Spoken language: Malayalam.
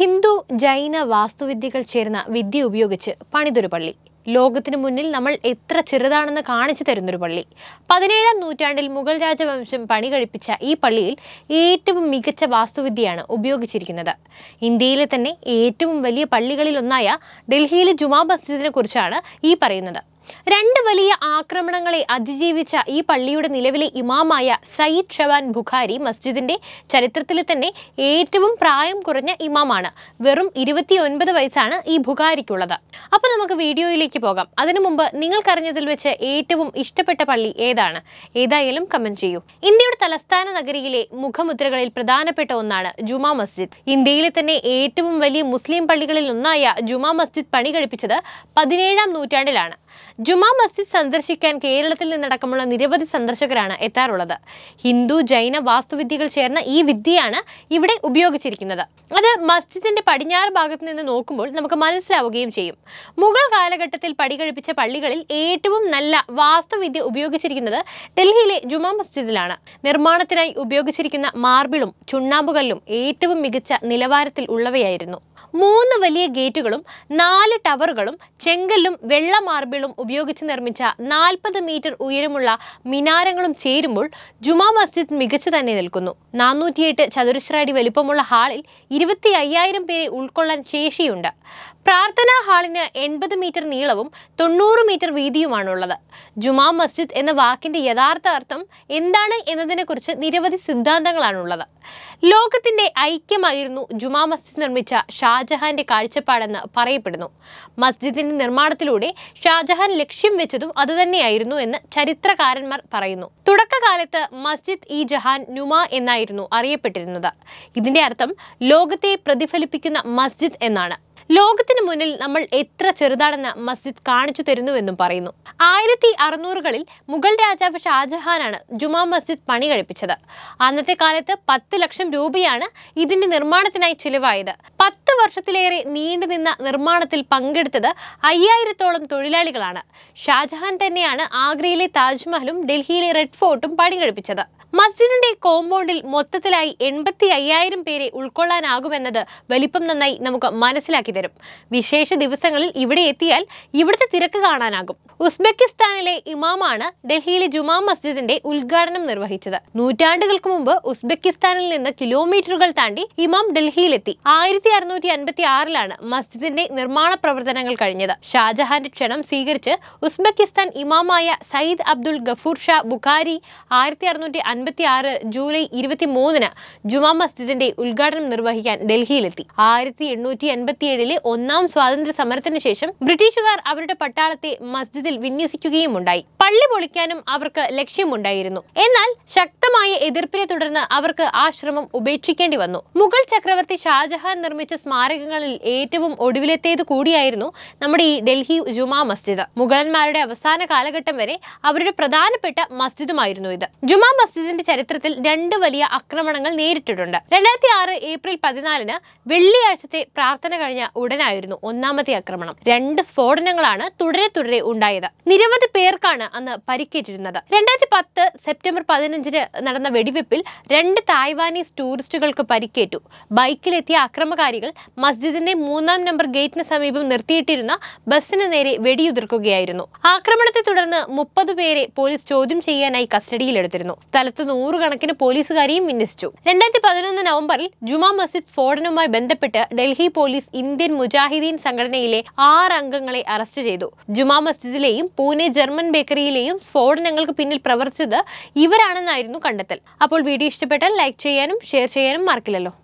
ഹിന്ദു ജൈന വാസ്തുവിദ്യകൾ ചേർന്ന വിദ്യ ഉപയോഗിച്ച് പണിതൊരു പള്ളി ലോകത്തിനു മുന്നിൽ നമ്മൾ എത്ര ചെറുതാണെന്ന് കാണിച്ചു തരുന്നൊരു പള്ളി പതിനേഴാം നൂറ്റാണ്ടിൽ മുഗൾ രാജവംശം പണി കഴിപ്പിച്ച ഈ പള്ളിയിൽ ഏറ്റവും മികച്ച വാസ്തുവിദ്യയാണ് ഉപയോഗിച്ചിരിക്കുന്നത് ഇന്ത്യയിലെ തന്നെ ഏറ്റവും വലിയ പള്ളികളിൽ ഒന്നായ ഡൽഹിയിലെ ജുമാ മസ്ജിദിനെ കുറിച്ചാണ് ഈ പറയുന്നത് രണ്ട് വലിയ ആക്രമണങ്ങളെ അതിജീവിച്ച ഈ പള്ളിയുടെ നിലവിലെ ഇമാമായ സയ്യിദ് ഷവാൻ ബുഖാരി മസ്ജിദിന്റെ ചരിത്രത്തിൽ തന്നെ ഏറ്റവും പ്രായം കുറഞ്ഞ ഇമാമാണ് വെറും ഇരുപത്തിയൊൻപത് വയസ്സാണ് ഈ ബുഖാരിക്കുള്ളത് അപ്പോൾ നമുക്ക് വീഡിയോയിലേക്ക് പോകാം അതിനു മുമ്പ് നിങ്ങൾക്കറിഞ്ഞതിൽ വെച്ച് ഏറ്റവും ഇഷ്ടപ്പെട്ട പള്ളി ഏതാണ് ഏതായാലും കമന്റ് ചെയ്യൂ ഇന്ത്യയുടെ തലസ്ഥാന നഗരിയിലെ മുഖമുദ്രകളിൽ പ്രധാനപ്പെട്ട ഒന്നാണ് ജുമാ മസ്ജിദ് ഇന്ത്യയിലെ തന്നെ ഏറ്റവും വലിയ മുസ്ലിം പള്ളികളിൽ ഒന്നായ ജുമാ മസ്ജിദ് പണി കഴിപ്പിച്ചത് പതിനേഴാം നൂറ്റാണ്ടിലാണ് ജുമാ മസ്ജിദ് സന്ദർശിക്കാൻ കേരളത്തിൽ നിന്നടക്കമുള്ള നിരവധി സന്ദർശകരാണ് എത്താറുള്ളത് ഹിന്ദു ജൈന വാസ്തുവിദ്യകൾ ചേർന്ന ഈ വിദ്യയാണ് ഇവിടെ ഉപയോഗിച്ചിരിക്കുന്നത് അത് മസ്ജിദിന്റെ പടിഞ്ഞാറ് ഭാഗത്ത് നിന്ന് നോക്കുമ്പോൾ നമുക്ക് മനസ്സിലാവുകയും ചെയ്യും മുഗൾ കാലഘട്ടത്തിൽ പടികഴിപ്പിച്ച പള്ളികളിൽ ഏറ്റവും നല്ല വാസ്തുവിദ്യ ഉപയോഗിച്ചിരിക്കുന്നത് ഡൽഹിയിലെ ജുമാ മസ്ജിദിലാണ് നിർമ്മാണത്തിനായി ഉപയോഗിച്ചിരിക്കുന്ന മാർബിളും ചുണ്ണാമ്പുകല്ലും ഏറ്റവും മികച്ച നിലവാരത്തിൽ ഉള്ളവയായിരുന്നു മൂന്ന് വലിയ ഗേറ്റുകളും നാല് ടവറുകളും ചെങ്കല്ലും വെള്ള മാർബിളും ഉപയോഗിച്ച് നിർമ്മിച്ച നാൽപ്പത് മീറ്റർ ഉയരമുള്ള മിനാരങ്ങളും ചേരുമ്പോൾ ജുമാ മസ്ജിദ് മികച്ചു തന്നെ നിൽക്കുന്നു നാനൂറ്റിയെട്ട് ചതുരശ്ര അടി വലുപ്പമുള്ള ഹാളിൽ ഇരുപത്തി അയ്യായിരം പേരെ ഉൾക്കൊള്ളാൻ ശേഷിയുണ്ട് പ്രാർത്ഥനാ ഹാളിന് എൺപത് മീറ്റർ നീളവും തൊണ്ണൂറ് മീറ്റർ വീതിയുമാണുള്ളത് ജുമാ മസ്ജിദ് എന്ന വാക്കിന്റെ യഥാർത്ഥ അർത്ഥം എന്താണ് എന്നതിനെക്കുറിച്ച് നിരവധി സിദ്ധാന്തങ്ങളാണുള്ളത് ലോകത്തിന്റെ ഐക്യമായിരുന്നു ജുമാ മസ്ജിദ് നിർമ്മിച്ച ഷാജഹാന്റെ കാഴ്ചപ്പാടെന്ന് പറയപ്പെടുന്നു മസ്ജിദിന്റെ നിർമ്മാണത്തിലൂടെ ഷാജഹാൻ ലക്ഷ്യം വെച്ചതും അതുതന്നെയായിരുന്നു എന്ന് ചരിത്രകാരന്മാർ പറയുന്നു തുടക്കകാലത്ത് മസ്ജിദ് ഇ ജഹാൻ നുമ എന്നായിരുന്നു അറിയപ്പെട്ടിരുന്നത് ഇതിന്റെ അർത്ഥം ലോകത്തെ പ്രതിഫലിപ്പിക്കുന്ന മസ്ജിദ് എന്നാണ് ലോകത്തിന് മുന്നിൽ നമ്മൾ എത്ര ചെറുതാണെന്ന് മസ്ജിദ് കാണിച്ചു തരുന്നുവെന്നും പറയുന്നു ആയിരത്തി അറുന്നൂറുകളിൽ മുഗൾ രാജാവ് ഷാജഹാനാണ് ജുമാ മസ്ജിദ് പണി കഴിപ്പിച്ചത് അന്നത്തെ കാലത്ത് പത്ത് ലക്ഷം രൂപയാണ് ഇതിന്റെ നിർമ്മാണത്തിനായി ചിലവായത് പത്ത് വർഷത്തിലേറെ നീണ്ടുനിന്ന നിർമ്മാണത്തിൽ പങ്കെടുത്തത് അയ്യായിരത്തോളം തൊഴിലാളികളാണ് ഷാജഹാൻ തന്നെയാണ് ആഗ്രയിലെ താജ്മഹലും ഡൽഹിയിലെ റെഡ് ഫോർട്ടും പണി കഴിപ്പിച്ചത് മസ്ജിദിന്റെ കോമ്പൗണ്ടിൽ മൊത്തത്തിലായി എൺപത്തി അയ്യായിരം പേരെ ഉൾക്കൊള്ളാനാകുമെന്നത് വലിപ്പം നന്നായി നമുക്ക് മനസ്സിലാക്കി തരും വിശേഷ ദിവസങ്ങളിൽ ഇവിടെ എത്തിയാൽ ഇവിടുത്തെ തിരക്ക് കാണാനാകും ഉസ്ബെക്കിസ്ഥാനിലെ ഇമാമാണ് ഡൽഹിയിലെ ജുമാ മസ്ജിദിന്റെ ഉദ്ഘാടനം നിർവഹിച്ചത് നൂറ്റാണ്ടുകൾക്ക് മുമ്പ് ഉസ്ബെക്കിസ്ഥാനിൽ നിന്ന് കിലോമീറ്ററുകൾ താണ്ടി ഇമാം ഡൽഹിയിലെത്തി ആയിരത്തി അറുന്നൂറ്റി അൻപത്തി ആറിലാണ് മസ്ജിദിന്റെ നിർമ്മാണ പ്രവർത്തനങ്ങൾ കഴിഞ്ഞത് ഷാജഹാന്റെ ക്ഷണം സ്വീകരിച്ച് ഉസ്ബെക്കിസ്ഥാൻ ഇമാമായ സയ്യിദ് അബ്ദുൽ ഗഫൂർ ഷാ ബുഖാരി ആയിരത്തി അറുന്നൂറ്റി അൻപത്തി ആറ് ജൂലൈ ഇരുപത്തി മൂന്നിന് ജുമാ മസ്ജിദിന്റെ ഉദ്ഘാടനം നിർവഹിക്കാൻ ഡൽഹിയിലെത്തി ആയിരത്തി എണ്ണൂറ്റി എൺപത്തി ഏഴിലെ ഒന്നാം സ്വാതന്ത്ര്യ സമരത്തിന് ശേഷം ബ്രിട്ടീഷുകാർ അവരുടെ പട്ടാളത്തെ മസ്ജിദിൽ വിന്യസിക്കുകയും ഉണ്ടായി പള്ളി പൊളിക്കാനും അവർക്ക് ലക്ഷ്യമുണ്ടായിരുന്നു എന്നാൽ ശക്തമായ എതിർപ്പിനെ തുടർന്ന് അവർക്ക് ആ ശ്രമം ഉപേക്ഷിക്കേണ്ടി വന്നു മുഗൾ ചക്രവർത്തി ഷാജഹാൻ നിർമ്മിച്ച സ്മാരകങ്ങളിൽ ഏറ്റവും ഒടുവിലെത്തേത് കൂടിയായിരുന്നു നമ്മുടെ ഈ ഡൽഹി ജുമാ മസ്ജിദ് മുഗളന്മാരുടെ അവസാന കാലഘട്ടം വരെ അവരുടെ പ്രധാനപ്പെട്ട മസ്ജിദുമായിരുന്നു ഇത് ജുമാ മസ്ജിദ് കോളേജിന്റെ ചരിത്രത്തിൽ രണ്ട് വലിയ ആക്രമണങ്ങൾ നേരിട്ടിട്ടുണ്ട് രണ്ടായിരത്തി ആറ് ഏപ്രിൽ പതിനാലിന് വെള്ളിയാഴ്ചത്തെ പ്രാർത്ഥന കഴിഞ്ഞ ഉടനായിരുന്നു ഒന്നാമത്തെ ആക്രമണം രണ്ട് സ്ഫോടനങ്ങളാണ് തുടരെ തുടരെ ഉണ്ടായത് നിരവധി പേർക്കാണ് അന്ന് പരിക്കേറ്റിരുന്നത് രണ്ടായിരത്തി പത്ത് സെപ്റ്റംബർ പതിനഞ്ചിന് നടന്ന വെടിവെപ്പിൽ രണ്ട് തായ്വാനീസ് ടൂറിസ്റ്റുകൾക്ക് പരിക്കേറ്റു ബൈക്കിലെത്തിയ അക്രമകാരികൾ മസ്ജിദിന്റെ മൂന്നാം നമ്പർ ഗേറ്റിന് സമീപം നിർത്തിയിട്ടിരുന്ന ബസ്സിന് നേരെ വെടിയുതിർക്കുകയായിരുന്നു ആക്രമണത്തെ തുടർന്ന് മുപ്പത് പേരെ പോലീസ് ചോദ്യം ചെയ്യാനായി കസ്റ്റഡിയിലെടുത്തിരുന്നു സ്ഥലത്ത് പ്രദേശത്ത് നൂറുകണക്കിന് പോലീസുകാരെയും വിന്യസിച്ചു രണ്ടായിരത്തി പതിനൊന്ന് നവംബറിൽ ജുമാ മസ്ജിദ് സ്ഫോടനവുമായി ബന്ധപ്പെട്ട് ഡൽഹി പോലീസ് ഇന്ത്യൻ മുജാഹിദീൻ സംഘടനയിലെ ആറ് അംഗങ്ങളെ അറസ്റ്റ് ചെയ്തു ജുമാ മസ്ജിദിലെയും പൂനെ ജർമ്മൻ ബേക്കറിയിലെയും സ്ഫോടനങ്ങൾക്ക് പിന്നിൽ പ്രവർത്തിച്ചത് ഇവരാണെന്നായിരുന്നു കണ്ടെത്തൽ അപ്പോൾ വീഡിയോ ഇഷ്ടപ്പെട്ടാൽ ലൈക്ക് ചെയ്യാനും ഷെയർ ചെയ്യാനും മറക്കില്ലല്ലോ